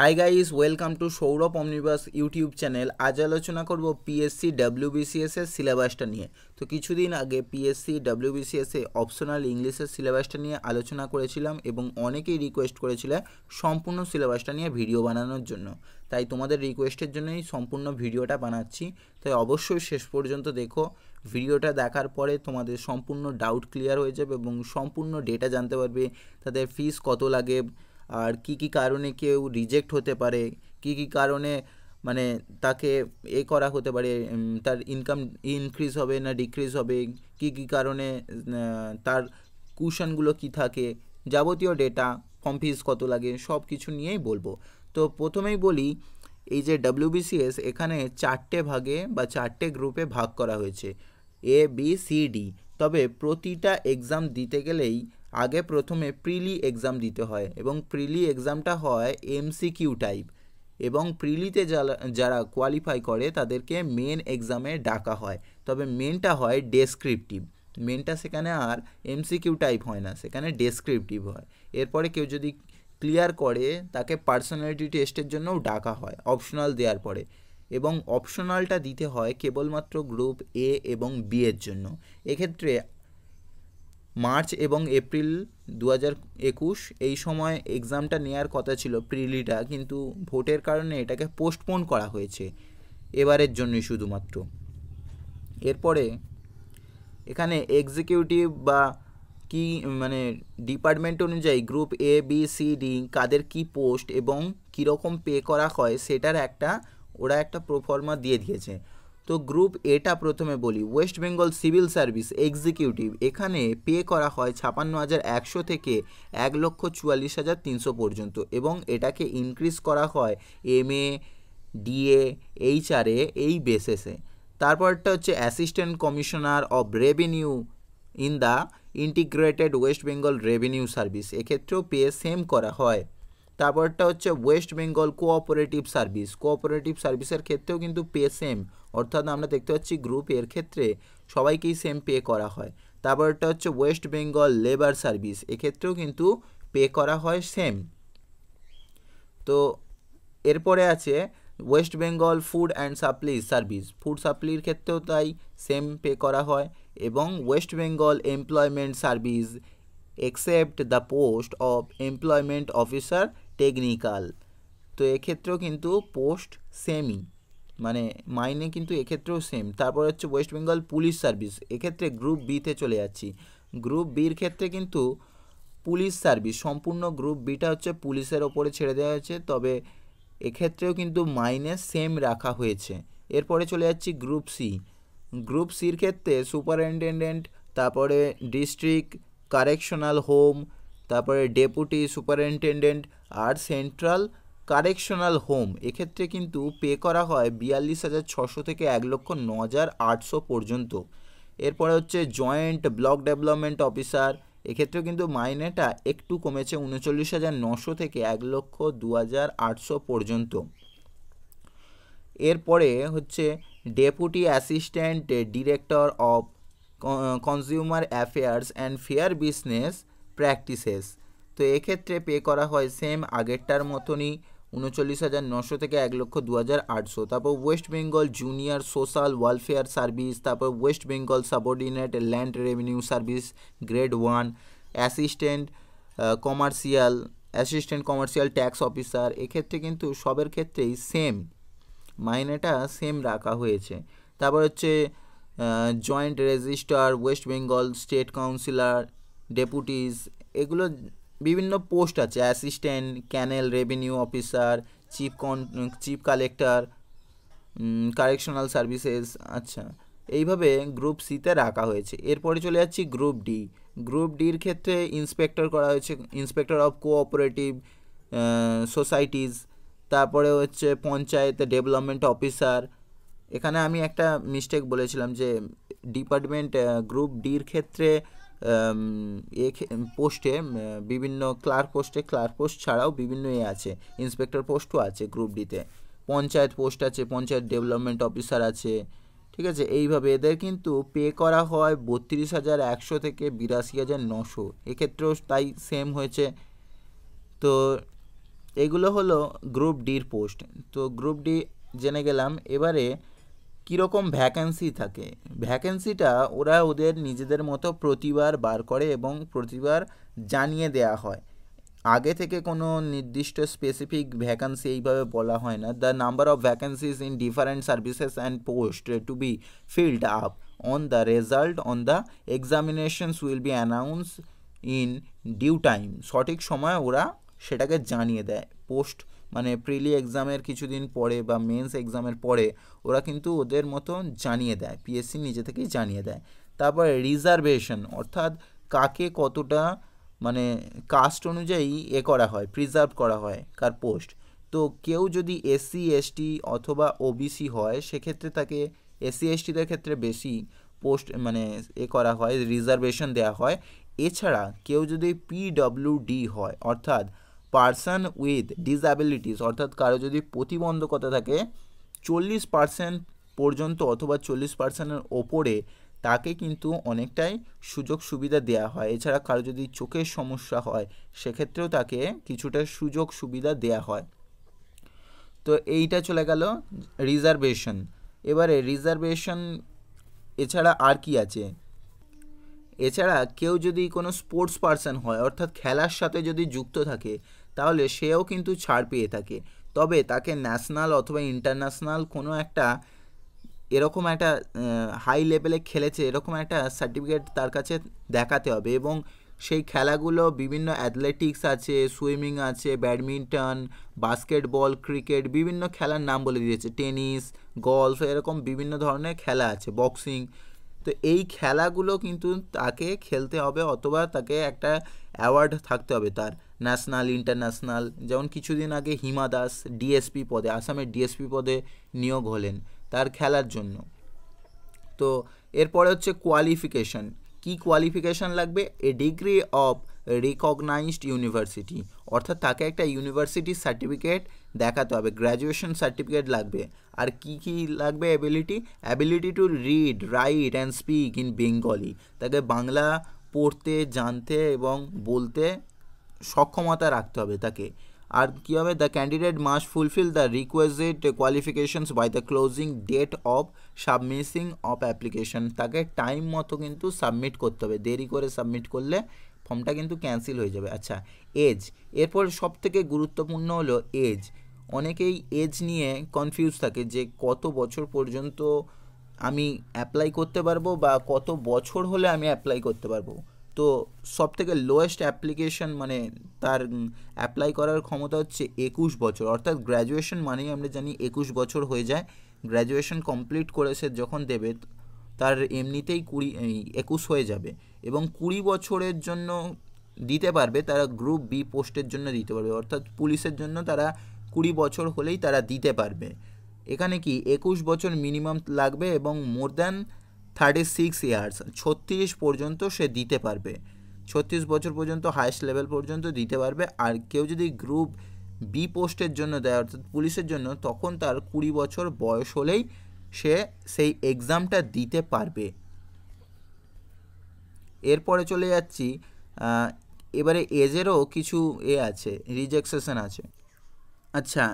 high guys welcome to Sourav omnibus YouTube channel আজ আলোচনা করব পিএসসি ডাব্লিউবিসিএস সিলেবাসটা নিয়ে তো কিছুদিন আগে পিএসসি ডাব্লিউবিসিএস অপশনাল ইংলিশের সিলেবাসটা নিয়ে আলোচনা করেছিলাম এবং অনেকেই রিকোয়েস্ট করেছিল সম্পূর্ণ সিলেবাসটা নিয়ে ভিডিও বানানোর জন্য তাই তোমাদের রিকোয়েস্টের জন্যই সম্পূর্ণ ভিডিওটা বানাচ্ছি তাই অবশ্যই শেষ পর্যন্ত দেখো ভিডিওটা দেখার পরে তোমাদের সম্পূর্ণ ডাউট ক্লিয়ার হয়ে যাবে এবং সম্পূর্ণ ডেটা জানতে পারবে তাদের ফিস কত লাগে আর কি কি কারণে কেউ রিজেক্ট হতে পারে কি কি কারণে মানে তাকে এ করা হতে পারে তার ইনকাম ইনক্রিজ হবে না ডিক্রিজ হবে কি কি কারণে তার কুশনগুলো কি থাকে যাবতীয় ডেটা ফর্ম ফিজ কত লাগে সব কিছু নিয়েই বলবো তো প্রথমেই বলি এই যে ডাব্লিউবিসিএস এখানে চারটে ভাগে বা চারটে গ্রুপে ভাগ করা হয়েছে এ বি সি ডি তবে প্রতিটা এক্সাম দিতে গেলেই আগে প্রথমে প্রিলি এক্সাম দিতে হয় এবং প্রিলি এক্সামটা হয় এমসিকিউ টাইপ এবং প্রিলিতে যারা কোয়ালিফাই করে তাদেরকে মেন এক্সামে ডাকা হয় তবে মেনটা হয় ডেসক্রিপটিভ মেনটা সেখানে আর এমসিকিউ টাইপ হয় না সেখানে ডেসক্রিপটিভ হয় এরপরে কেউ যদি ক্লিয়ার করে তাকে পার্সোনালিটি টেস্টের জন্যও ডাকা হয় অপশনাল দেওয়ার পরে এবং অপশনালটা দিতে হয় কেবলমাত্র গ্রুপ এ এবং বি এর জন্য এক্ষেত্রে মার্চ এবং এপ্রিল দু একুশ এই সময় এক্সামটা নেওয়ার কথা ছিল প্রিলিটা কিন্তু ভোটের কারণে এটাকে পোস্টপোন করা হয়েছে এবারের জন্যই শুধুমাত্র এরপরে এখানে এক্সিকিউটিভ বা কি মানে ডিপার্টমেন্ট অনুযায়ী group A B C D কাদের কি পোস্ট এবং কীরকম পে করা হয় সেটার একটা ওরা একটা প্রোফর্মা দিয়ে দিয়েছে তো গ্রুপ এটা প্রথমে বলি West Bengal civil service executive এখানে পে করা হয় ছাপান্ন হাজার একশো থেকে এক লক্ষ চুয়াল্লিশ হাজার তিনশো পর্যন্ত এবং এটাকে ইনক্রিজ করা হয় এম এ ডিএ এইচআরএ এই বেসেসে তারপরটা হচ্ছে assistant commissioner of revenue in the integrated West Bengal revenue service এক্ষেত্রেও পে সেম করা হয় তারপরটা হচ্ছে West Bengal cooperative service cooperative সার্ভিসের ক্ষেত্রেও কিন্তু পে সেম অর্থাৎ আমরা দেখতে পাচ্ছি গ্রুপ এর ক্ষেত্রে সবাইকেই সেম পে করা হয় তারপরটা হচ্ছে ওয়েস্ট বেঙ্গল লেবার সার্ভিস এক্ষেত্রেও কিন্তু পে করা হয় সেম তো এরপরে আছে West Bengal food and supply service food সাপ্লির ক্ষেত্রেও তাই সেম পে করা হয় এবং West Bengal employment service except the post of employment officer technical তো এক্ষেত্রেও কিন্তু পোস্ট সেমই মানে মাইনে কিন্তু এক্ষেত্রেও সেম তারপর হচ্ছে ওয়েস্ট বেঙ্গল পুলিশ সার্ভিস এক্ষেত্রে গ্রুপ বিতে চলে যাচ্ছি গ্রুপ বির ক্ষেত্রে কিন্তু পুলিশ সার্ভিস সম্পূর্ণ গ্রুপ বিটা হচ্ছে পুলিশের ওপরে ছেড়ে দেওয়া হয়েছে তবে এক্ষেত্রেও কিন্তু মাইনে সেম রাখা হয়েছে এরপরে চলে যাচ্ছি গ্রুপ সি গ্রুপ সির ক্ষেত্রে সুপারিনটেন্ডেন্ট তারপরে ডিস্ট্রিক্ট কারেকশনাল হোম তারপরে ডেপুটি সুপারিনটেন্ডেন্ট আর সেন্ট্রাল কারেকশনাল হোম এক্ষেত্রে কিন্তু পে করা হয় বিয়াল্লিশ হাজার ছশো থেকে এক লক্ষ ন হাজার আটশো পর্যন্ত এরপরে হচ্ছে জয়েন্ট ব্লক ডেভেলপমেন্ট অফিসার এক্ষেত্রেও কিন্তু মাইনেটা একটু কমেছে উনচল্লিশ হাজার নশো থেকে এক লক্ষ দু হাজার আটশো পর্যন্ত এরপরে হচ্ছে deputy assistant director of consumer affairs and fair business practices তো এক্ষেত্রে পে করা হয় সেম আগেরটার মতনই উনচল্লিশ হাজার নশো থেকে এক লক্ষ দু হাজার আটশো তারপর West Bengal junior social welfare service তারপর West Bengal subordinate land revenue service grade one assistant commercial assistant commercial tax officer এক্ষেত্রে কিন্তু সবের ক্ষেত্রেই সেম মাইনেটা সেম রাখা হয়েছে তারপর হচ্ছে joint registrar West Bengal state councillor deputies এগুলো বিভিন্ন পোস্ট আছে assistant canal revenue officer chief con chief collector correctional services আচ্ছা এইভাবে গ্রুপ সিতে রাখা হয়েছে এরপরে চলে যাচ্ছি গ্রুপ ডি গ্রুপ ডির ক্ষেত্রে ইন্সপেক্টর করা হয়েছে ইন্সপেক্টর অফ কোঅপারেটিভ সোসাইটিস তারপরে হচ্ছে পঞ্চায়েতে ডেভেলপমেন্ট অফিসার এখানে আমি একটা মিস্টেক বলেছিলাম যে ডিপার্টমেন্ট গ্রুপ ডির ক্ষেত্রে এ পোস্টে বিভিন্ন ক্লার্ক পোস্টে ক্লার্ক পোস্ট ছাড়াও বিভিন্ন এ আছে ইন্সপেক্টর পোস্টও আছে গ্রুপ ডিতে পঞ্চায়েত পোস্ট আছে পঞ্চায়েত ডেভেলপমেন্ট অফিসার আছে ঠিক আছে এইভাবে এদের কিন্তু পে করা হয় বত্রিশ হাজার একশো থেকে বিরাশি হাজার নশো এক্ষেত্রেও তাই সেম হয়েছে তো এগুলো হলো গ্রুপ ডির পোস্ট তো গ্রুপ ডি জেনে গেলাম এবারে কীরকম ভ্যাকেন্সি থাকে ভ্যাকেন্সিটা ওরা ওদের নিজেদের মতো প্রতিবার বার করে এবং প্রতিবার জানিয়ে দেয়া হয় আগে থেকে কোনো নির্দিষ্ট স্পেসিফিক ভ্যাকেন্সি এইভাবে বলা হয় না the number of vacancies in different services and post to be filled up on the result on the examinations will be announce in due time সঠিক সময় ওরা সেটাকে জানিয়ে দেয় পোস্ট মানে প্রিলি এক্সামের কিছুদিন পরে বা মেন্স এক্সামের পরে ওরা কিন্তু ওদের মতো জানিয়ে দেয় পিএসসি নিজে থেকেই জানিয়ে দেয় তারপর রিজার্ভেশন অর্থাৎ কাকে কতটা মানে কাস্ট অনুযায়ী এ করা হয় প্রিজার্ভ করা হয় কার পোস্ট তো কেউ যদি এসসি এসটি অথবা ওবিসি হয় সেক্ষেত্রে তাকে এসসি এসটিদের ক্ষেত্রে বেশি পোস্ট মানে এ করা হয় রিজার্ভেশন দেওয়া হয় এছাড়া কেউ যদি পিডব্লিউডি হয় অর্থাৎ পার্সন উইথ ডিসাবিলিটিস অর্থাৎ কারো যদি প্রতিবন্ধকতা থাকে চল্লিশ পার্সেন্ট পর্যন্ত অথবা চল্লিশ পার্সেন্টের ওপরে তাকে কিন্তু অনেকটাই সুযোগ সুবিধা দেয়া হয় এছাড়া কারো যদি চোখের সমস্যা হয় সেক্ষেত্রেও তাকে কিছুটা সুযোগ সুবিধা দেয়া হয় তো এইটা চলে গেল রিজার্ভেশন এবারে রিজার্ভেশন এছাড়া আর কি আছে এছাড়া কেউ যদি কোনো স্পোর্টস পার্সন হয় অর্থাৎ খেলার সাথে যদি যুক্ত থাকে তাহলে সেও কিন্তু ছাড় পেয়ে থাকে তবে তাকে ন্যাশনাল অথবা ইন্টারন্যাশনাল কোনো একটা এরকম একটা হাই লেভেলে খেলেছে এরকম একটা সার্টিফিকেট তার কাছে দেখাতে হবে এবং সেই খেলাগুলো বিভিন্ন অ্যাথলেটিক্স আছে সুইমিং আছে ব্যাডমিন্টন বাস্কেটবল ক্রিকেট বিভিন্ন খেলার নাম বলে দিয়েছে টেনিস গলফ এরকম বিভিন্ন ধরনের খেলা আছে বক্সিং তো এই খেলাগুলো কিন্তু তাকে খেলতে হবে অথবা তাকে একটা অ্যাওয়ার্ড থাকতে হবে তার ন্যাশনাল ইন্টারন্যাশনাল যেমন কিছুদিন আগে হিমা দাস ডিএসপি পদে আসামের ডিএসপি পদে নিয়োগ হলেন তার খেলার জন্য তো এরপরে হচ্ছে কোয়ালিফিকেশান কি কোয়ালিফিকেশান লাগবে a degree of recognised university অর্থাৎ তাকে একটা ইউনিভার্সিটির সার্টিফিকেট দেখাতে হবে গ্র্যাজুয়েশন সার্টিফিকেট লাগবে আর কি কি লাগবে ability ability to read write and speak in Bengali তাকে বাংলা পড়তে জানতে এবং বলতে সক্ষমতা রাখতে হবে তাকে আর কী হবে the candidate must fulfil the requisite qualifications by the closing date of submitting of application তাকে টাইম মতো কিন্তু সাবমিট করতে হবে দেরি করে সাবমিট করলে ফর্মটা কিন্তু ক্যান্সেল হয়ে যাবে আচ্ছা এজ এরপর সব থেকে গুরুত্বপূর্ণ হলো এজ অনেকেই এজ নিয়ে কনফিউজ থাকে যে কত বছর পর্যন্ত আমি অ্যাপ্লাই করতে পারবো বা কত বছর হলে আমি অ্যাপ্লাই করতে পারবো তো সব থেকে লোয়েস্ট অ্যাপ্লিকেশন মানে তার অ্যাপ্লাই করার ক্ষমতা হচ্ছে একুশ বছর অর্থাৎ গ্র্যাজুয়েশন মানেই আমরা জানি একুশ বছর হয়ে যায় গ্র্যাজুয়েশন কমপ্লিট করে সে যখন দেবে তার এমনিতেই কুড়ি একুশ হয়ে যাবে এবং কুড়ি বছরের জন্য দিতে পারবে তারা গ্রুপ বি পোস্টের জন্য দিতে পারবে অর্থাৎ পুলিশের জন্য তারা কুড়ি বছর হলেই তারা দিতে পারবে এখানে কি একুশ বছর মিনিমাম লাগবে এবং more than thirty six years ছত্রিশ পর্যন্ত সে দিতে পারবে ছত্রিশ বছর পর্যন্ত হায়েস্ট লেভেল পর্যন্ত দিতে পারবে আর কেউ যদি গ্রুপ বি পোস্টের জন্য দেয় অর্থাৎ পুলিশের জন্য তখন তার কুড়ি বছর বয়স হলেই সে সেই এক্সামটা দিতে পারবে এরপরে চলে যাচ্ছি এবারে এজেরও কিছু এ আছে রিজেক্সেশন আছে আচ্ছা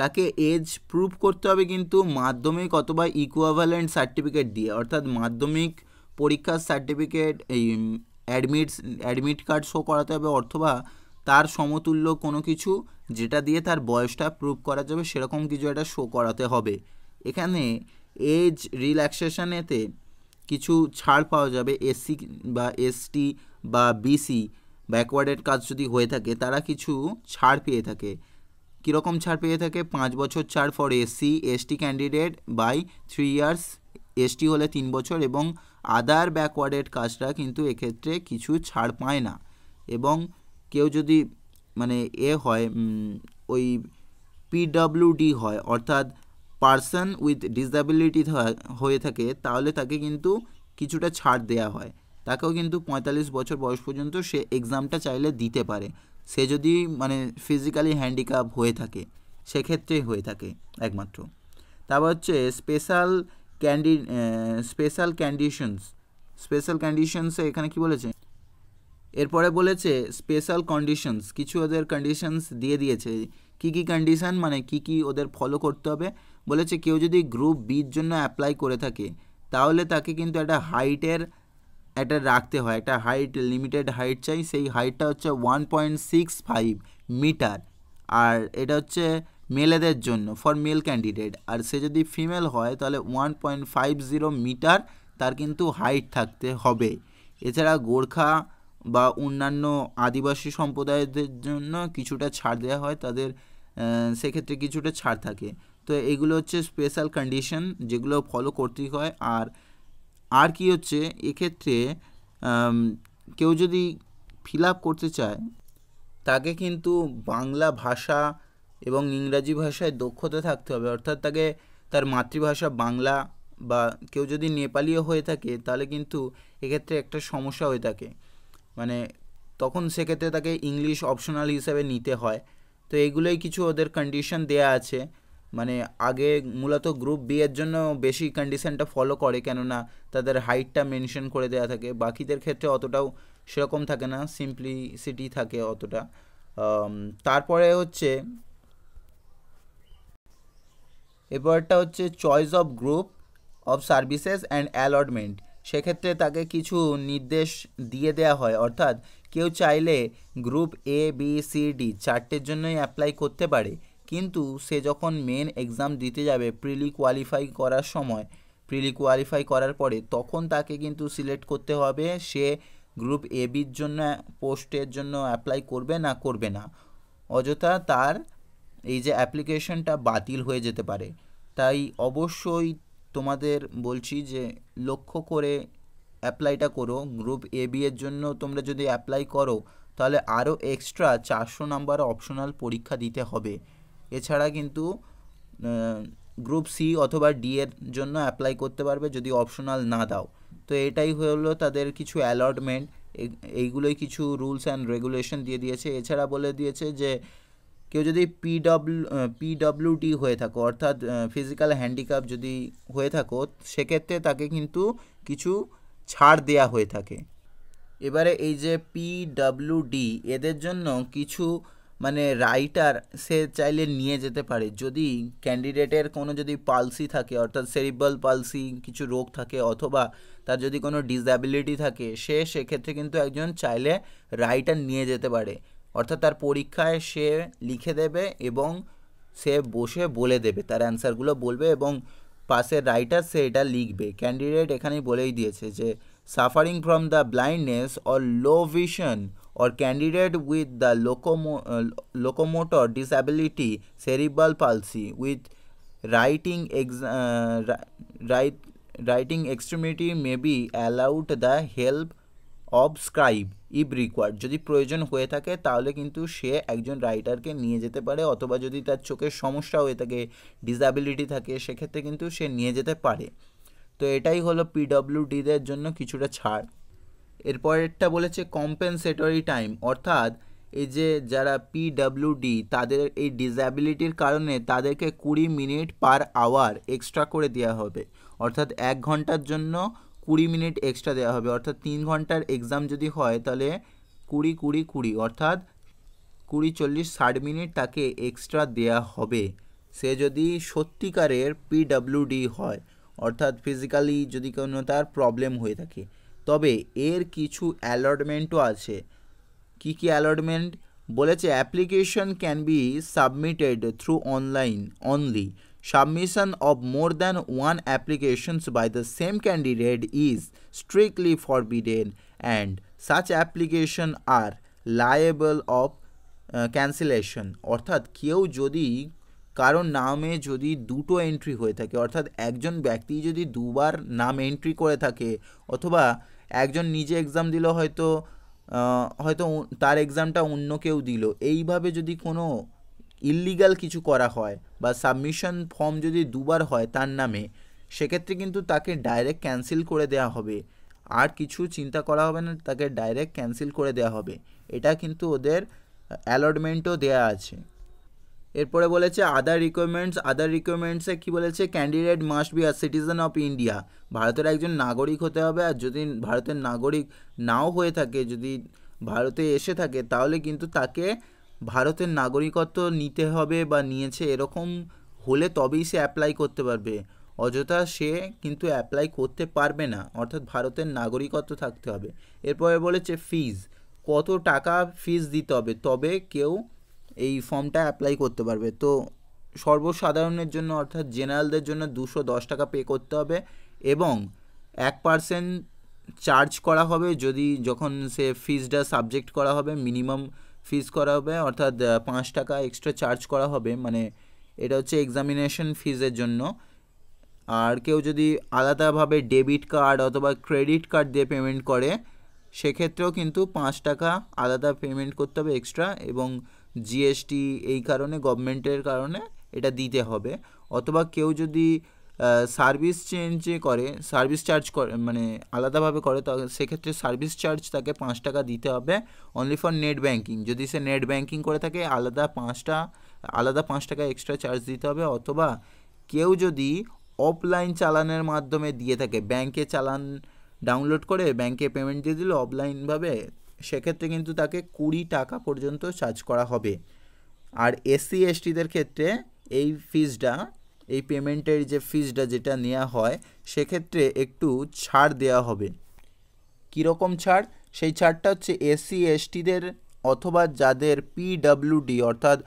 তাকে এজ প্রুভ করতে হবে কিন্তু মাধ্যমিক অথবা ইকুয়াভ্যালেন্ট সার্টিফিকেট দিয়ে অর্থাৎ মাধ্যমিক পরীক্ষার সার্টিফিকেট এই অ্যাডমিট অ্যাডমিট কার্ড শো করাতে হবে অথবা তার সমতুল্য কোনো কিছু যেটা দিয়ে তার বয়সটা প্রুভ করা যাবে সেরকম কিছু একটা শো করাতে হবে এখানে এজ রিল্যাক্সেশনেতে কিছু ছাড় পাওয়া যাবে এসসি বা এসটি বা বিসি ব্যাকওয়ার্ডের কাজ যদি হয়ে থাকে তারা কিছু ছাড় পেয়ে থাকে কীরকম ছাড় পেয়ে থাকে পাঁচ বছর ছাড় for SC ST candidate by three years ST হলে তিন বছর এবং আদার ব্যাকওয়ার্ডেড কাজটা কিন্তু এক্ষেত্রে কিছু ছাড় পায় না এবং কেউ যদি মানে এ হয় ওই পিডাব্লিউডি হয় অর্থাৎ পার্সন উইথ ডিসাবিলিটি হয়ে থাকে তাহলে তাকে কিন্তু কিছুটা ছাড় দেয়া হয় তাকেও কিন্তু পঁয়তাল্লিশ বছর বয়স পর্যন্ত সে এক্সামটা চাইলে দিতে পারে সে যদি মানে ফিজিক্যালি হ্যান্ডিক্যাপ হয়ে থাকে সেক্ষেত্রেই হয়ে থাকে একমাত্র তারপর হচ্ছে special candy special conditions special কন্ডিশনসে এখানে কি বলেছে এরপরে বলেছে স্পেশাল কন্ডিশনস কিছু ওদের কন্ডিশনস দিয়ে দিয়েছে কি কি কন্ডিশন মানে কি কি ওদের ফলো করতে হবে বলেছে কেউ যদি গ্রুপ বির জন্য অ্যাপ্লাই করে থাকে তাহলে তাকে কিন্তু একটা হাইটের একটা রাখতে হয় একটা হাইট লিমিটেড হাইট চাই সেই হাইটটা হচ্ছে one point six five metre আর এটা হচ্ছে মেলেদের জন্য ফর মেল ক্যান্ডিডেট আর সে যদি ফিমেল হয় তাহলে one point five zero metre তার কিন্তু হাইট থাকতে হবে এছাড়া গোর্খা বা অন্যান্য আদিবাসী সম্প্রদায়দের জন্য কিছুটা ছাড় দেওয়া হয় তাদের সেক্ষেত্রে কিছুটা ছাড় থাকে তো এগুলো হচ্ছে স্পেশাল কন্ডিশন যেগুলো ফলো করতেই হয় আর আর কি হচ্ছে এক্ষেত্রে কেউ যদি ফিল করতে চায় তাকে কিন্তু বাংলা ভাষা এবং ইংরাজি ভাষায় দক্ষতা থাকতে হবে অর্থাৎ তাকে তার মাতৃভাষা বাংলা বা কেউ যদি নেপালিও হয়ে থাকে তাহলে কিন্তু এক্ষেত্রে একটা সমস্যা হয়ে থাকে মানে তখন সেক্ষেত্রে তাকে ইংলিশ অপশনাল হিসাবে নিতে হয় তো এগুলোই কিছু ওদের কন্ডিশন দেয়া আছে মানে আগে মূলত গ্রুপ বি এর জন্য বেশি কন্ডিশনটা ফলো করে কেননা তাদের হাইটটা মেনশন করে দেওয়া থাকে বাকিদের ক্ষেত্রে অতটাও সেরকম থাকে না সিম্পলিসিটি থাকে অতটা তারপরে হচ্ছে এরপরটা হচ্ছে choice of group of services and allotment সেক্ষেত্রে তাকে কিছু নির্দেশ দিয়ে দেয়া হয় অর্থাৎ কেউ চাইলে group A B C D চারটের জন্যই অ্যাপ্লাই করতে পারে কিন্তু সে যখন মেন এক্সাম দিতে যাবে প্রিলি কোয়ালিফাই করার সময় প্রিলি কোয়ালিফাই করার পরে তখন তাকে কিন্তু সিলেক্ট করতে হবে সে গ্রুপ এ বির জন্য পোস্টের জন্য অ্যাপ্লাই করবে না করবে না অযথা তার এই যে অ্যাপ্লিকেশনটা বাতিল হয়ে যেতে পারে তাই অবশ্যই তোমাদের বলছি যে লক্ষ্য করে অ্যাপ্লাইটা করো গ্রুপ এ বি এর জন্য তোমরা যদি অ্যাপ্লাই করো তাহলে আরও এক্সট্রা চারশো নাম্বার অপশনাল পরীক্ষা দিতে হবে এছাড়া কিন্তু গ্রুপ সি অথবা ডি এর জন্য অ্যাপ্লাই করতে পারবে যদি অপশনাল না দাও তো এটাই হলো তাদের কিছু অ্যালটমেন্ট এইগুলোই কিছু রুলস অ্যান্ড রেগুলেশন দিয়ে দিয়েছে এছাড়া বলে দিয়েছে যে কেউ যদি পিডব্লিউ পিডব্লিউডি হয়ে থাকো অর্থাৎ ফিজিক্যাল হ্যান্ডিক্যাপ যদি হয়ে থাকো সেক্ষেত্রে তাকে কিন্তু কিছু ছাড় দেয়া হয়ে থাকে এবারে এই যে পিডব্লিউডি এদের জন্য কিছু মানে রাইটার সে চাইলে নিয়ে যেতে পারে যদি ক্যান্ডিডেটের কোনো যদি পালসি থাকে অর্থাৎ সেরিবল পালসি কিছু রোগ থাকে অথবা তার যদি কোনো ডিসঅ্যাবিলিটি থাকে সে সেক্ষেত্রে কিন্তু একজন চাইলে রাইটার নিয়ে যেতে পারে অর্থাৎ তার পরীক্ষায় সে লিখে দেবে এবং সে বসে বলে দেবে তার অ্যান্সারগুলো বলবে এবং পাশের রাইটার সে এটা লিখবে ক্যান্ডিডেট এখানেই বলেই দিয়েছে যে suffering from the blindness or low vision or candidate with the locomo uh, locomotor disability cerebral palsy with writing ex uh, write, writing extremity may be allowed the help of scribe if required যদি প্রয়োজন হয়ে থাকে তাহলে কিন্তু সে একজন রাইটারকে নিয়ে যেতে পারে অথবা যদি তার চোখের সমস্যা হয়ে থাকে ডিসাবিলিটি থাকে সেক্ষেত্রে কিন্তু সে নিয়ে যেতে পারে তো এটাই হলো পিডব্লিউডিদের জন্য কিছুটা ছাড় এরপরেরটা বলেছে কম্পেনসেটরি টাইম অর্থাৎ এই যে যারা পিডাব্লিউডি তাদের এই ডিসঅ্যাবিলিটির কারণে তাদেরকে কুড়ি মিনিট পার আওয়ার এক্সট্রা করে দেওয়া হবে অর্থাৎ এক ঘন্টার জন্য কুড়ি মিনিট এক্সট্রা দেওয়া হবে অর্থাৎ তিন ঘন্টার এক্সাম যদি হয় তাহলে কুড়ি কুড়ি কুড়ি অর্থাৎ কুড়ি চল্লিশ ষাট মিনিট তাকে এক্সট্রা দেয়া হবে সে যদি সত্যিকারের পিডাব্লিউডি হয় অর্থাৎ ফিজিক্যালি যদি কোনো তার প্রবলেম হয়ে থাকে তবে এর কিছু অ্যালটমেন্টও আছে কি কি অ্যালটমেন্ট বলেছে application can be submitted through online only submission of more than one applications by the same candidate is strictly forbidden and such application are liable of cancellation অর্থাৎ কেউ যদি কারোর নামে যদি দুটো এন্ট্রি হয়ে থাকে অর্থাৎ একজন ব্যক্তি যদি দুবার নাম এন্ট্রি করে থাকে অথবা একজন নিজে এক্সাম দিল হয়তো হয়তো তার এক্সামটা অন্য কেউ দিল এইভাবে যদি কোনো ইলিগাল কিছু করা হয় বা সাবমিশন ফর্ম যদি দুবার হয় তার নামে সেক্ষেত্রে কিন্তু তাকে ডাইরেক্ট ক্যান্সেল করে দেওয়া হবে আর কিছু চিন্তা করা হবে না তাকে ডাইরেক্ট ক্যান্সেল করে দেওয়া হবে এটা কিন্তু ওদের অ্যালটমেন্টও দেয়া আছে এরপরে বলেছে আদার রিকোয়ারমেন্টস আদার রিকোয়ারমেন্টসে কী বলেছে candidate must be a citizen of India ভারতের একজন নাগরিক হতে হবে আর যদি ভারতের নাগরিক নাও হয়ে থাকে যদি ভারতে এসে থাকে তাহলে কিন্তু তাকে ভারতের নাগরিকত্ব নিতে হবে বা নিয়েছে এরকম হলে তবেই সে অ্যাপ্লাই করতে পারবে অযথা সে কিন্তু অ্যাপ্লাই করতে পারবে না অর্থাৎ ভারতের নাগরিকত্ব থাকতে হবে এরপরে বলেছে ফিজ কত টাকা ফিজ দিতে হবে তবে কেউ এই ফর্মটা অ্যাপ্লাই করতে পারবে তো সর্বসাধারণের জন্য অর্থাৎ জেনারেলদের জন্য দুশো দশ টাকা পে করতে হবে এবং এক পার্সেন্ট চার্জ করা হবে যদি যখন সে ফিজটা সাবজেক্ট করা হবে মিনিমাম ফিজ করা হবে অর্থাৎ পাঁচ টাকা এক্সট্রা চার্জ করা হবে মানে এটা হচ্ছে এক্সামিনেশন ফিজের জন্য আর কেউ যদি আলাদাভাবে ডেবিট কার্ড অথবা ক্রেডিট কার্ড দিয়ে পেমেন্ট করে সেক্ষেত্রেও কিন্তু পাঁচ টাকা আলাদা পেমেন্ট করতে হবে এক্সট্রা এবং জিএসটি এই কারণে গভর্নমেন্টের কারণে এটা দিতে হবে অথবা কেউ যদি সার্ভিস চেঞ্জে করে সার্ভিস চার্জ করে মানে আলাদাভাবে করে তা সেক্ষেত্রে সার্ভিস চার্জ তাকে পাঁচ টাকা দিতে হবে অনলি ফর নেট ব্যাঙ্কিং যদি সে নেট ব্যাঙ্কিং করে থাকে আলাদা পাঁচটা আলাদা পাঁচ টাকা এক্সট্রা চার্জ দিতে হবে অথবা কেউ যদি অফলাইন চালানের মাধ্যমে দিয়ে থাকে ব্যাংকে চালান ডাউনলোড করে ব্যাংকে পেমেন্ট দিয়ে দিল অফলাইনভাবে সেক্ষেত্রে কিন্তু তাকে কুড়ি টাকা পর্যন্ত চার্জ করা হবে আর এসসি এসটিদের ক্ষেত্রে এই ফিজটা এই পেমেন্টের যে ফিজটা যেটা নেওয়া হয় সেক্ষেত্রে একটু ছাড় দেওয়া হবে কীরকম ছাড় সেই ছাড়টা হচ্ছে এসসি এসটিদের অথবা যাদের পিডাব্লিউডি অর্থাৎ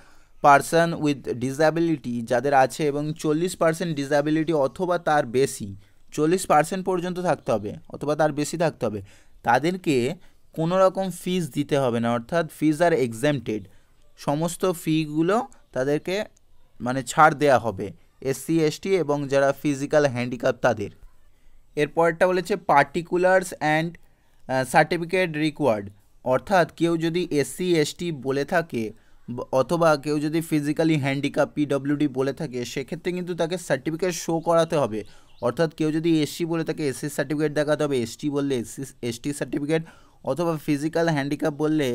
পার্সন উইথ ডিসাবিলিটি যাদের আছে এবং চল্লিশ পার্সেন্ট ডিসাবিলিটি অথবা তার বেশি চল্লিশ পার্সেন্ট পর্যন্ত থাকতে হবে অথবা তার বেশি থাকতে হবে তাদেরকে কোনো রকম ফিজ দিতে হবে না অর্থাৎ ফিজ আর এক্সামটেড সমস্ত ফিগুলো তাদেরকে মানে ছাড় দেয়া হবে এসসি এসটি এবং যারা ফিজিক্যাল হ্যান্ডিক্যাপ তাদের এরপরটা বলেছে পার্টিকুলার্স অ্যান্ড সার্টিফিকেট রিকোয়ার্ড অর্থাৎ কেউ যদি এসসি এসটি বলে থাকে অথবা কেউ যদি ফিজিক্যালি হ্যান্ডিক্যাপ পিডব্লিউডি বলে থাকে সেক্ষেত্রে কিন্তু তাকে সার্টিফিকেট শো করাতে হবে অর্থাৎ কেউ যদি এসসি বলে থাকে এসসি সার্টিফিকেট দেখাতে হবে এসটি বললে এসসি এসটি সার্টিফিকেট অথবা ফিজিক্যাল হ্যান্ডিক্যাপ বললে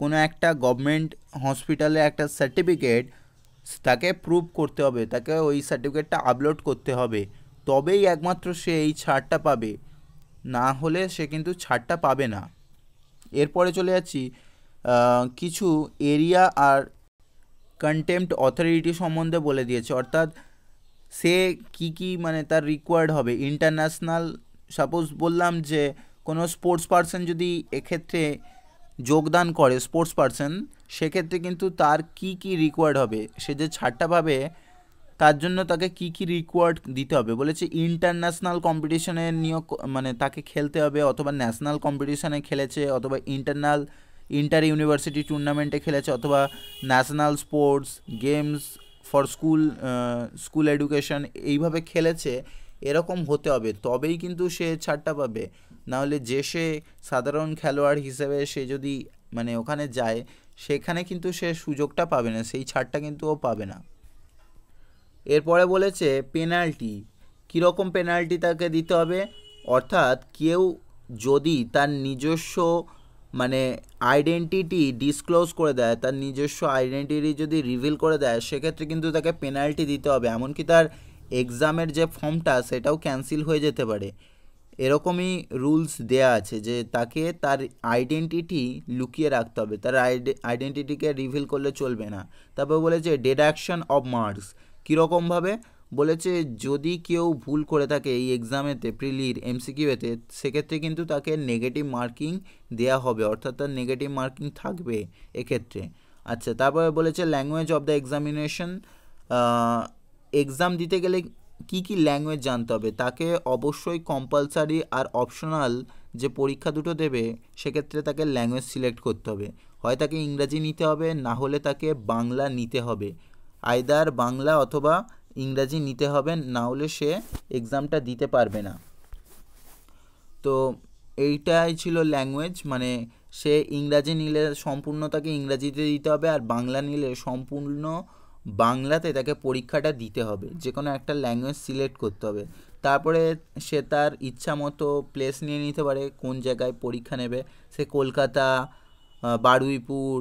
কোনো একটা গভর্নমেন্ট হসপিটালে একটা সার্টিফিকেট তাকে প্রুভ করতে হবে তাকে ওই সার্টিফিকেটটা আপলোড করতে হবে তবেই একমাত্র সে এই ছাড়টা পাবে না হলে সে কিন্তু ছাড়টা পাবে না এরপরে চলে যাচ্ছি কিছু এরিয়া আর কন্টেম্পট অথরিটি সম্বন্ধে বলে দিয়েছে অর্থাৎ সে কি কি মানে তার রিকোয়ার্ড হবে ইন্টারন্যাশনাল সাপোজ বললাম যে কোনো স্পোর্টস পার্সন যদি এক্ষেত্রে যোগদান করে স্পোর্টস পার্সন সেক্ষেত্রে কিন্তু তার কি কি রিকোয়ার্ড হবে সে যে ছাড়টা পাবে তার জন্য তাকে কি কি রিকোয়ার্ড দিতে হবে বলেছে ইন্টারন্যাশনাল কম্পিটিশনে নিয়োগ মানে তাকে খেলতে হবে অথবা ন্যাশনাল কম্পিটিশনে খেলেছে অথবা ইন্টারনাল ইন্টার ইউনিভার্সিটি টুর্নামেন্টে খেলেছে অথবা national sports games for school school education এইভাবে খেলেছে এরকম হতে হবে তবেই কিন্তু সে ছাড়টা পাবে নাহলে যে সে সাধারণ খেলোয়াড় হিসেবে সে যদি মানে ওখানে যায় সেখানে কিন্তু সে সুযোগটা পাবে না সেই ছাড়টা কিন্তু ও পাবে না এরপরে বলেছে পেনাল্টি কীরকম পেনাল্টি তাকে দিতে হবে অর্থাৎ কেউ যদি তার নিজস্ব মানে আইডেন্টিটি ডিসক্লোজ করে দেয় তার নিজস্ব আইডেন্টিটি যদি রিভিল করে দেয় সেক্ষেত্রে কিন্তু তাকে পেনাল্টি দিতে হবে এমনকি তার এক্সামের যে ফর্মটা সেটাও ক্যান্সেল হয়ে যেতে পারে এরকমই রুলস দেয়া আছে যে তাকে তার আইডেন্টিটি লুকিয়ে রাখতে হবে তার আইডেন্টিটিকে রিভিল করলে চলবে না তারপর বলেছে ডিডাকশন অফ মার্কস কীরকমভাবে বলেছে যদি কেউ ভুল করে থাকে এই এক্সামেতে প্রিলির এমসিকিউতে সেক্ষেত্রে কিন্তু তাকে নেগেটিভ মার্কিং দেওয়া হবে অর্থাৎ তার নেগেটিভ মার্কিং থাকবে এক্ষেত্রে আচ্ছা তারপরে বলেছে language of the examination exam দিতে গেলে কি কি ল্যাঙ্গুয়েজ জানতে হবে তাকে অবশ্যই কম্পালসারি আর অপশনাল যে পরীক্ষা দুটো দেবে সেক্ষেত্রে তাকে ল্যাঙ্গুয়েজ সিলেক্ট করতে হবে হয় তাকে ইংরাজি নিতে হবে না হলে তাকে বাংলা নিতে হবে আয়দার বাংলা অথবা ইংরাজি নিতে হবে না হলে সে এক্সামটা দিতে পারবে না তো এইটাই ছিল ল্যাঙ্গুয়েজ মানে সে ইংরাজি নিলে সম্পূর্ণ তাকে ইংরাজিতে দিতে হবে আর বাংলা নিলে সম্পূর্ণ বাংলাতে তাকে পরীক্ষাটা দিতে হবে যে কোনো একটা ল্যাঙ্গুয়েজ সিলেক্ট করতে হবে তারপরে সে তার ইচ্ছা মতো প্লেস নিয়ে নিতে পারে কোন জায়গায় পরীক্ষা নেবে সে কলকাতা বারুইপুর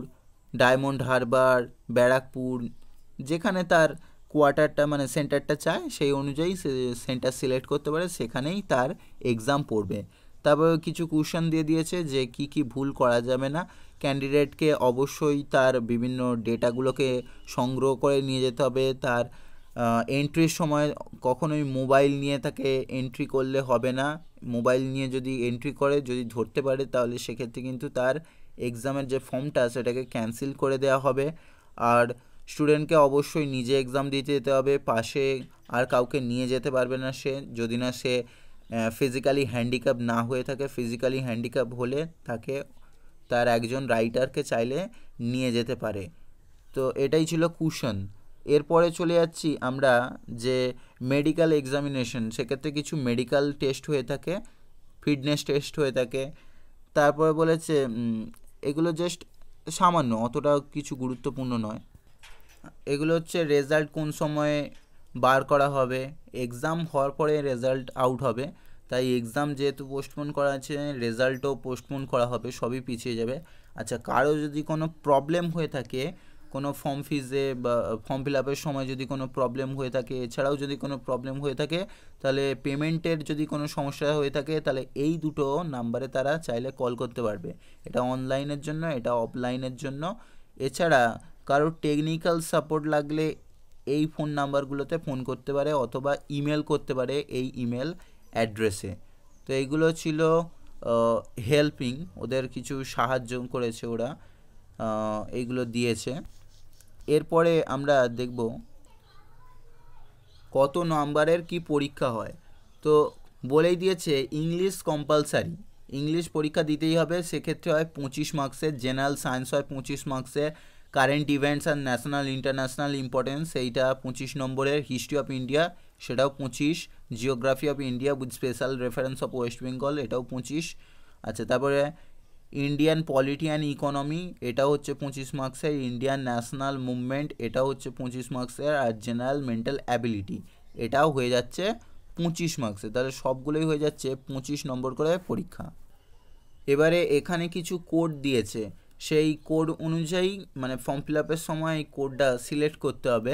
ডায়মন্ড হারবার ব্যারাকপুর যেখানে তার কোয়ার্টারটা মানে সেন্টারটা চায় সেই অনুযায়ী সে সেন্টার সিলেক্ট করতে পারে সেখানেই তার এক্সাম পড়বে তারপরে কিছু কুশন দিয়ে দিয়েছে যে কি কি ভুল করা যাবে না ক্যান্ডিডেটকে অবশ্যই তার বিভিন্ন ডেটাগুলোকে সংগ্রহ করে নিয়ে যেতে হবে তার এন্ট্রির সময় কখনোই মোবাইল নিয়ে তাকে এন্ট্রি করলে হবে না মোবাইল নিয়ে যদি এন্ট্রি করে যদি ধরতে পারে তাহলে সেক্ষেত্রে কিন্তু তার এক্সামের যে ফর্মটা সেটাকে ক্যান্সেল করে দেওয়া হবে আর স্টুডেন্টকে অবশ্যই নিজে এক্সাম দিতে যেতে হবে পাশে আর কাউকে নিয়ে যেতে পারবে না সে যদি না সে ফিজিক্যালি হ্যান্ডিক্যাপ না হয়ে থাকে ফিজিক্যালি হ্যান্ডিক্যাপ হলে তাকে তার একজন রাইটারকে চাইলে নিয়ে যেতে পারে তো এটাই ছিল কুশন এরপরে চলে যাচ্ছি আমরা যে মেডিকেল এক্সামিনেশন সেক্ষেত্রে কিছু মেডিকেল টেস্ট হয়ে থাকে ফিটনেস টেস্ট হয়ে থাকে তারপরে বলেছে এগুলো জাস্ট সামান্য অতটা কিছু গুরুত্বপূর্ণ নয় এগুলো হচ্ছে রেজাল্ট কোন সময়ে বার করা হবে এক্সাম হওয়ার পরে রেজাল্ট আউট হবে তাই এক্সাম যেহেতু পোস্টপোন করা আছে রেজাল্টও পোস্টপোন করা হবে সবই পিছিয়ে যাবে আচ্ছা কারো যদি কোনো প্রবলেম হয়ে থাকে কোনো ফর্ম ফিজে বা ফর্ম ফিল আপের সময় যদি কোনো প্রবলেম হয়ে থাকে এছাড়াও যদি কোনো প্রবলেম হয়ে থাকে তাহলে পেমেন্টের যদি কোনো সমস্যা হয়ে থাকে তাহলে এই দুটো নাম্বারে তারা চাইলে কল করতে পারবে এটা অনলাইনের জন্য এটা অফলাইনের জন্য এছাড়া কারো টেকনিক্যাল সাপোর্ট লাগলে এই ফোন নাম্বারগুলোতে ফোন করতে পারে অথবা ইমেল করতে পারে এই ইমেল অ্যাড্রেসে তো এইগুলো ছিল হেল্পিং ওদের কিছু সাহায্য করেছে ওরা এইগুলো দিয়েছে এরপরে আমরা দেখব কত নম্বরের কি পরীক্ষা হয় তো বলেই দিয়েছে ইংলিশ কম্পালসারি ইংলিশ পরীক্ষা দিতেই হবে সেক্ষেত্রে হয় পঁচিশ মার্কসের জেনারেল সায়েন্স হয় পঁচিশ মার্কসের current events and national international importance এইটা পঁচিশ নম্বরের হিস্ট্রি অফ ইন্ডিয়া সেটাও পঁচিশ geography of India with special reference of West Bengal এটাও পঁচিশ আচ্ছা তারপরে ইন্ডিয়ান পলিটি অ্যান্ড ইকোনমি এটা হচ্ছে পঁচিশ মার্কসের ইন্ডিয়ান ন্যাশনাল মুভমেন্ট এটাও হচ্ছে পঁচিশ মার্কসের আর জেনারেল মেন্টাল অ্যাবিলিটি এটাও হয়ে যাচ্ছে পঁচিশ মার্কসে তাহলে সবগুলোই হয়ে যাচ্ছে পঁচিশ নম্বর করে পরীক্ষা এবারে এখানে কিছু কোড দিয়েছে সেই কোড অনুযায়ী মানে ফর্ম ফিল আপের সময় এই কোডটা সিলেক্ট করতে হবে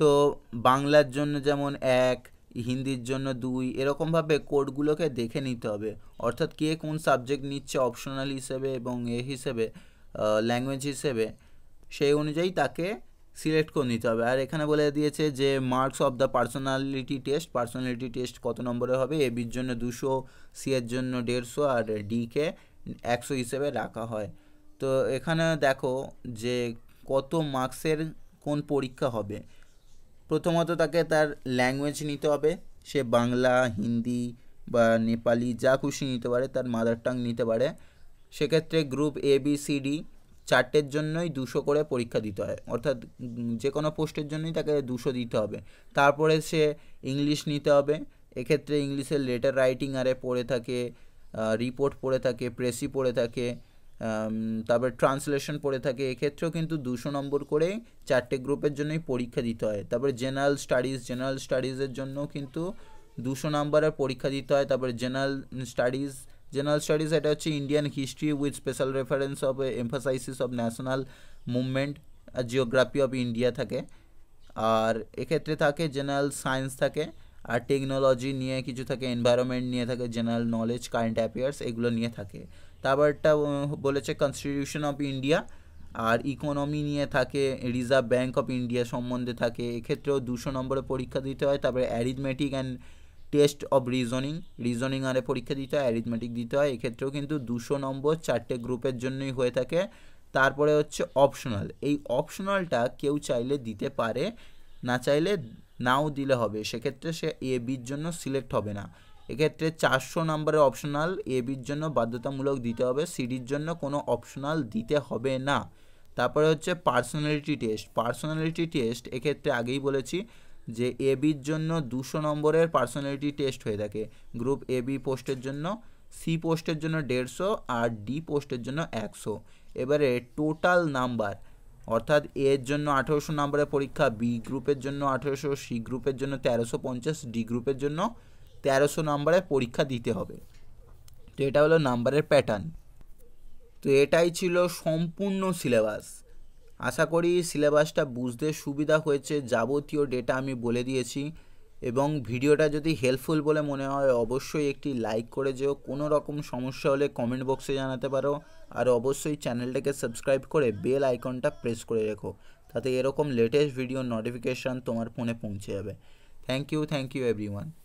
তো বাংলার জন্য যেমন এক হিন্দির জন্য দুই এরকমভাবে কোডগুলোকে দেখে নিতে হবে অর্থাৎ কে কোন সাবজেক্ট নিচ্ছে অপশনাল হিসেবে এবং এ হিসেবে ল্যাঙ্গুয়েজ হিসেবে সেই অনুযায়ী তাকে সিলেক্ট করে নিতে হবে আর এখানে বলে দিয়েছে যে marks of the personality test personality test কত নম্বরে হবে এ বির জন্য দুশো সি এর জন্য দেড়শো আর ডি কে একশো হিসেবে রাখা হয় তো এখানে দেখো যে কত মার্কসের কোন পরীক্ষা হবে প্রথমত তাকে তার ল্যাঙ্গুয়েজ নিতে হবে সে বাংলা হিন্দি বা নেপালি যা খুশি নিতে পারে তার মাদার টাং নিতে পারে সেক্ষেত্রে group A B C D চারটের জন্যই দুশো করে পরীক্ষা দিতে হয় অর্থাৎ যে কোনো পোস্টের জন্যই তাকে দুশো দিতে হবে তারপরে সে ইংলিশ নিতে হবে এক্ষেত্রে ইংলিশের লেটার রাইটিং আরে পড়ে থাকে রিপোর্ট পড়ে থাকে প্রেসি পড়ে থাকে তারপর ট্রান্সলেশন পড়ে থাকে এক্ষেত্রেও কিন্তু দুশো নম্বর করে চারটে গ্রুপের জন্যই পরীক্ষা দিতে হয় তারপরে জেনারেল স্টাডিজ জেনারেল স্টাডিজের জন্য কিন্তু দুশো নম্বরের পরীক্ষা দিতে হয় তারপরে জেনারেল স্টাডিজ জেনারেল স্টাডিজ এটা হচ্ছে Indian history with special reference of emphasis of national movement geography of India থাকে আর এক্ষেত্রে থাকে জেনারেল সায়েন্স থাকে আর টেকনোলজি নিয়ে কিছু থাকে এনভায়রনমেন্ট নিয়ে থাকে জেনারেল নলেজ কারেন্ট অ্যাফেয়ার্স এগুলো নিয়ে থাকে তারপরটা বলেছে কনস্টিটিউশন অফ ইন্ডিয়া আর ইকোনমি নিয়ে থাকে রিজার্ভ ব্যাঙ্ক অফ ইন্ডিয়া সম্বন্ধে থাকে এক্ষেত্রেও দুশো নম্বরে পরীক্ষা দিতে হয় তারপরে arithmetic and test of reasoning reasoning আরে পরীক্ষা দিতে হয় অ্যারিথমেটিক দিতে হয় এক্ষেত্রেও কিন্তু দুশো নম্বর চারটে গ্রুপের জন্যই হয়ে থাকে তারপরে হচ্ছে অপশনাল এই অপশনালটা কেউ চাইলে দিতে পারে না চাইলে নাও দিলে হবে সেক্ষেত্রে সে এ বির জন্য সিলেক্ট হবে না এক্ষেত্রে চারশো নম্বরের অপশনাল এ বির জন্য বাধ্যতামূলক দিতে হবে সিডির জন্য কোনো অপশনাল দিতে হবে না তারপরে হচ্ছে পার্সোনালিটি টেস্ট পার্সোনালিটি টেস্ট এক্ষেত্রে আগেই বলেছি যে এ বির জন্য দুশো নম্বরের পার্সোনালিটি টেস্ট হয়ে থাকে গ্রুপ এ বি পোস্টের জন্য সি পোস্টের জন্য দেড়শো আর ডি পোস্টের জন্য একশো এবারে টোটাল নাম্বার অর্থাৎ এ এর জন্য আঠেরোশো নম্বরের পরীক্ষা বি গ্রুপের জন্য আঠেরোশো সি গ্রুপের জন্য তেরোশো পঞ্চাশ ডি গ্রুপের জন্য তেরোশো নম্বরের পরীক্ষা দিতে হবে তো এটা হলো নাম্বারের প্যাটার্ন তো এটাই ছিল সম্পূর্ণ সিলেবাস আশা করি সিলেবাসটা বুঝতে সুবিধা হয়েছে যাবতীয় ডেটা আমি বলে দিয়েছি এবং ভিডিওটা যদি হেল্পফুল বলে মনে হয় অবশ্যই একটি লাইক করে যেও কোনো রকম সমস্যা হলে কমেন্ট বক্সে জানাতে পারো আর অবশ্যই চ্যানেলটাকে সাবস্ক্রাইব করে বেল আইকনটা প্রেস করে রেখো তাতে এরকম লেটেস্ট ভিডিও নোটিফিকেশান তোমার ফোনে পৌঁছে যাবে thank you thank you everyone